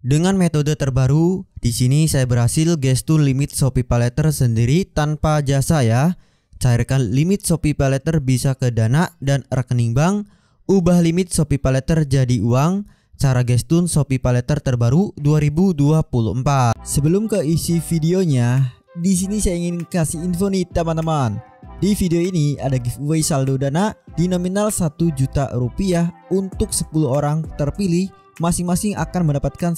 Dengan metode terbaru, di sini saya berhasil gestur limit Shopee Paleter sendiri tanpa jasa ya. Cairkan limit Shopee Paleter bisa ke dana dan rekening bank, ubah limit Shopee Paleter jadi uang, cara gestun Shopee Paleter terbaru 2024. Sebelum ke isi videonya, di sini saya ingin kasih info nih teman-teman. Di video ini ada giveaway saldo dana di nominal 1 juta rupiah untuk 10 orang terpilih masing-masing akan mendapatkan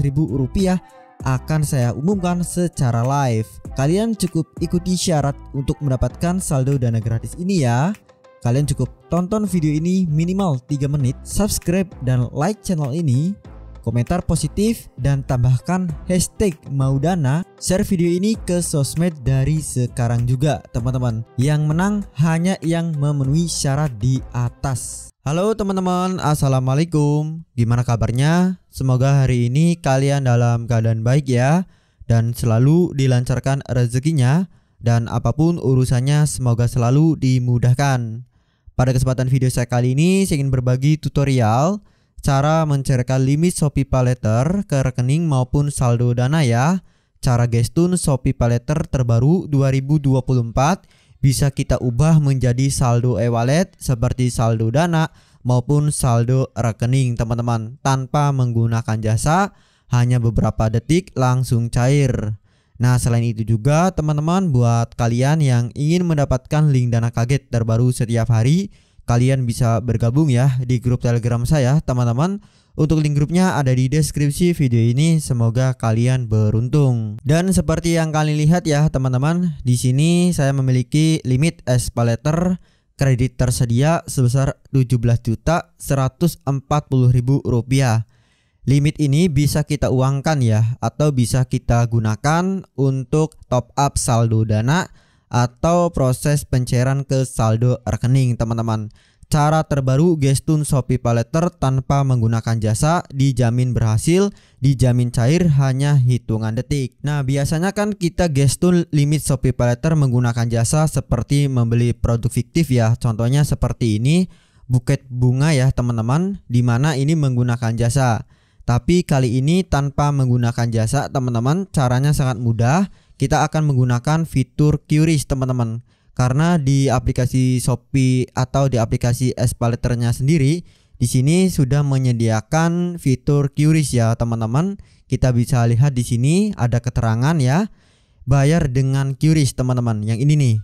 ribu rupiah akan saya umumkan secara live. Kalian cukup ikuti syarat untuk mendapatkan saldo dana gratis ini ya. Kalian cukup tonton video ini minimal 3 menit, subscribe dan like channel ini komentar positif, dan tambahkan hashtag Maudana. Share video ini ke sosmed dari sekarang juga teman-teman. Yang menang hanya yang memenuhi syarat di atas. Halo teman-teman, Assalamualaikum. Gimana kabarnya? Semoga hari ini kalian dalam keadaan baik ya. Dan selalu dilancarkan rezekinya. Dan apapun urusannya semoga selalu dimudahkan. Pada kesempatan video saya kali ini, saya ingin berbagi tutorial cara mencairkan limit Shopee Paylater ke rekening maupun saldo dana ya. Cara gestun Shopee Paylater terbaru 2024 bisa kita ubah menjadi saldo e-wallet seperti saldo dana maupun saldo rekening teman-teman tanpa menggunakan jasa hanya beberapa detik langsung cair. Nah, selain itu juga teman-teman buat kalian yang ingin mendapatkan link dana kaget terbaru setiap hari kalian bisa bergabung ya di grup Telegram saya, teman-teman. Untuk link grupnya ada di deskripsi video ini. Semoga kalian beruntung. Dan seperti yang kalian lihat ya, teman-teman, di sini saya memiliki limit S kredit tersedia sebesar ribu rupiah. Limit ini bisa kita uangkan ya atau bisa kita gunakan untuk top up saldo dana atau proses pencairan ke saldo rekening teman-teman. Cara terbaru Gestun Shopee Paleter tanpa menggunakan jasa dijamin berhasil, dijamin cair hanya hitungan detik. Nah, biasanya kan kita Gestun limit Shopee Paleter menggunakan jasa seperti membeli produk fiktif ya. Contohnya seperti ini, buket bunga ya teman-teman, dimana ini menggunakan jasa. Tapi kali ini tanpa menggunakan jasa teman-teman, caranya sangat mudah kita akan menggunakan fitur QRIS teman-teman karena di aplikasi Shopee atau di aplikasi S nya sendiri di sini sudah menyediakan fitur QRIS ya teman-teman. Kita bisa lihat di sini ada keterangan ya bayar dengan QRIS teman-teman yang ini nih.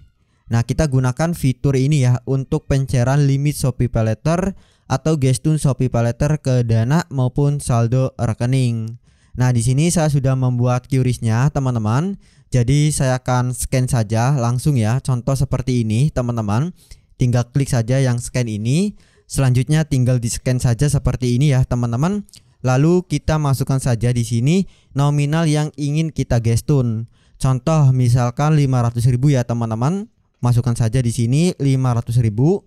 Nah, kita gunakan fitur ini ya untuk pencairan limit Shopee Paylater atau gestun Shopee Paylater ke dana maupun saldo rekening. Nah, di sini saya sudah membuat QRIS-nya teman-teman. Jadi saya akan scan saja langsung ya. Contoh seperti ini, teman-teman. Tinggal klik saja yang scan ini. Selanjutnya tinggal di-scan saja seperti ini ya, teman-teman. Lalu kita masukkan saja di sini nominal yang ingin kita gestun. Contoh misalkan ribu ya teman-teman. Masukkan saja di sini ribu.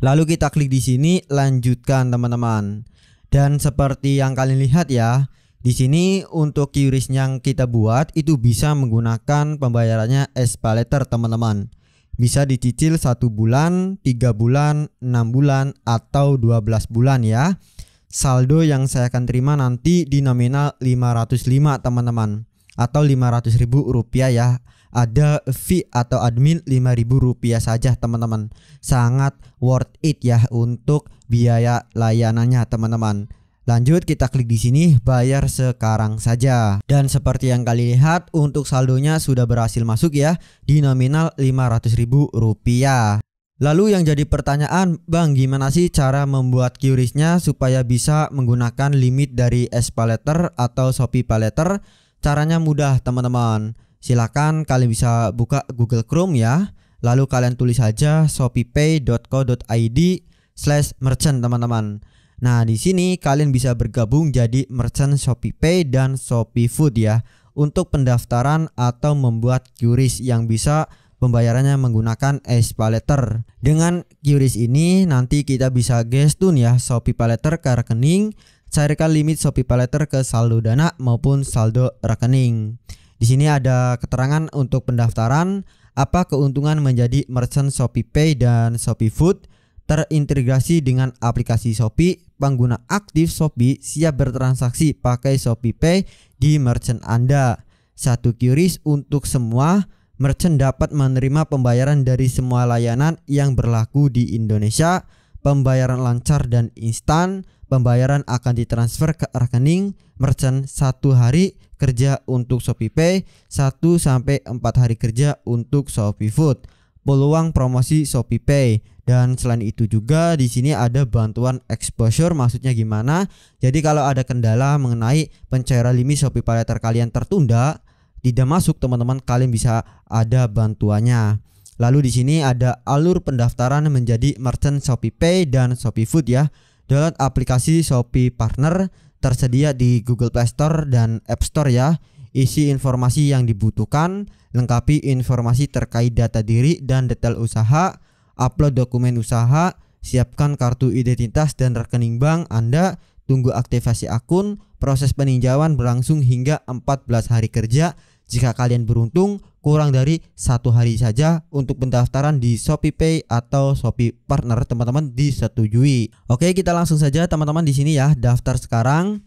Lalu kita klik di sini lanjutkan teman-teman. Dan seperti yang kalian lihat ya, di sini untuk QRIS yang kita buat itu bisa menggunakan pembayarannya SPayLater teman-teman. Bisa dicicil satu bulan, tiga bulan, enam bulan, atau 12 bulan ya. Saldo yang saya akan terima nanti di nominal 505 teman-teman. Atau 500 ribu rupiah ya. Ada fee atau admin ribu rupiah saja teman-teman. Sangat worth it ya untuk biaya layanannya teman-teman Lanjut kita klik di sini bayar sekarang saja. Dan seperti yang kalian lihat untuk saldonya sudah berhasil masuk ya di nominal Rp500.000. Lalu yang jadi pertanyaan, Bang gimana sih cara membuat QRIS-nya supaya bisa menggunakan limit dari S Paleter atau Shopee Paleter? Caranya mudah teman-teman. Silakan kalian bisa buka Google Chrome ya. Lalu kalian tulis saja shopeepay.co.id slash merchant teman-teman. Nah, di sini kalian bisa bergabung jadi merchant Shopee Pay dan Shopee Food ya untuk pendaftaran atau membuat QRIS yang bisa pembayarannya menggunakan Espaletter. Dengan QRIS ini nanti kita bisa gestun ya Shopee Paletter ke rekening, cairkan limit Shopee Paletter ke saldo dana maupun saldo rekening. Di sini ada keterangan untuk pendaftaran, apa keuntungan menjadi merchant Shopee Pay dan Shopee Food, terintegrasi dengan aplikasi Shopee, pengguna aktif Shopee siap bertransaksi pakai Shopee Pay di merchant Anda. Satu QRIS untuk semua merchant dapat menerima pembayaran dari semua layanan yang berlaku di Indonesia, pembayaran lancar dan instan, pembayaran akan ditransfer ke rekening merchant satu hari kerja untuk Shopee Pay, 1 sampai 4 hari kerja untuk Shopee Food peluang promosi Shopee Pay dan selain itu juga di sini ada bantuan exposure maksudnya gimana? Jadi kalau ada kendala mengenai pencairan limit Shopee Paylater kalian tertunda tidak masuk teman-teman kalian bisa ada bantuannya. Lalu di sini ada alur pendaftaran menjadi merchant Shopee Pay dan Shopee Food ya. Download aplikasi Shopee Partner tersedia di Google Play Store dan App Store ya isi informasi yang dibutuhkan, lengkapi informasi terkait data diri dan detail usaha, upload dokumen usaha, siapkan kartu identitas dan rekening bank Anda, tunggu aktivasi akun, proses peninjauan berlangsung hingga 14 hari kerja. Jika kalian beruntung, kurang dari satu hari saja untuk pendaftaran di ShopeePay atau Shopee Partner teman-teman disetujui. Oke, kita langsung saja teman-teman di sini ya, daftar sekarang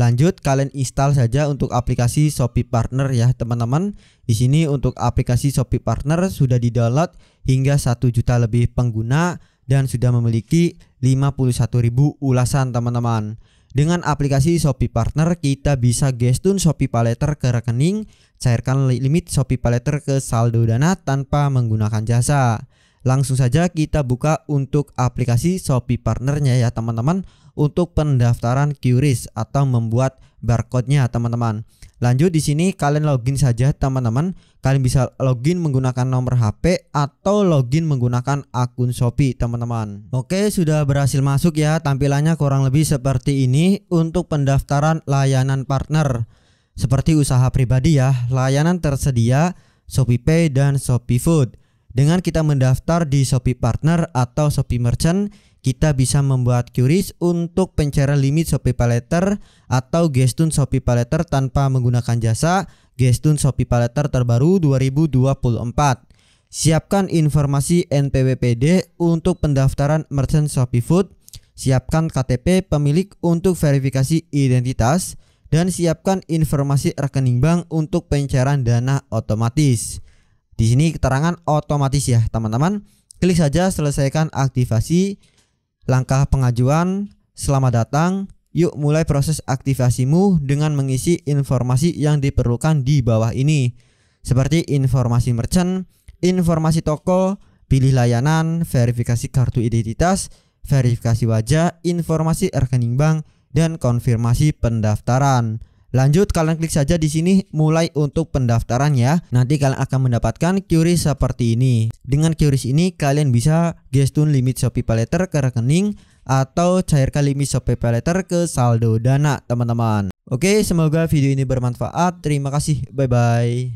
Lanjut kalian install saja untuk aplikasi Shopee Partner ya teman-teman. Di sini untuk aplikasi Shopee Partner sudah di-download hingga 1 juta lebih pengguna dan sudah memiliki 51.000 ulasan teman-teman. Dengan aplikasi Shopee Partner kita bisa gestun Shopee Paleter ke rekening, cairkan limit Shopee Paleter ke saldo dana tanpa menggunakan jasa. Langsung saja kita buka untuk aplikasi Shopee Partnernya ya teman-teman untuk pendaftaran QRIS atau membuat barcode-nya teman-teman. Lanjut di sini kalian login saja teman-teman. Kalian bisa login menggunakan nomor HP atau login menggunakan akun Shopee teman-teman. Oke, sudah berhasil masuk ya. Tampilannya kurang lebih seperti ini untuk pendaftaran layanan partner. Seperti usaha pribadi ya, layanan tersedia Shopee Pay dan Shopee Food. Dengan kita mendaftar di Shopee Partner atau Shopee Merchant, kita bisa membuat queries untuk pencairan limit Shopee Paleter atau Gestun Shopee Paleter tanpa menggunakan jasa Gestun Shopee Paleter terbaru 2024. Siapkan informasi NPWPD untuk pendaftaran merchant Shopee Food, siapkan KTP pemilik untuk verifikasi identitas, dan siapkan informasi rekening bank untuk pencairan dana otomatis. Di sini keterangan otomatis ya teman-teman. Klik saja selesaikan aktivasi Langkah pengajuan, selamat datang. Yuk mulai proses aktivasimu dengan mengisi informasi yang diperlukan di bawah ini. Seperti informasi merchant, informasi toko, pilih layanan, verifikasi kartu identitas, verifikasi wajah, informasi rekening bank, dan konfirmasi pendaftaran. Lanjut kalian klik saja di sini mulai untuk pendaftaran ya. Nanti kalian akan mendapatkan QRIS seperti ini. Dengan QRIS ini kalian bisa gestun limit Shopee Paylater ke rekening atau cairkan limit Shopee Paylater ke saldo Dana, teman-teman. Oke, semoga video ini bermanfaat. Terima kasih. Bye bye.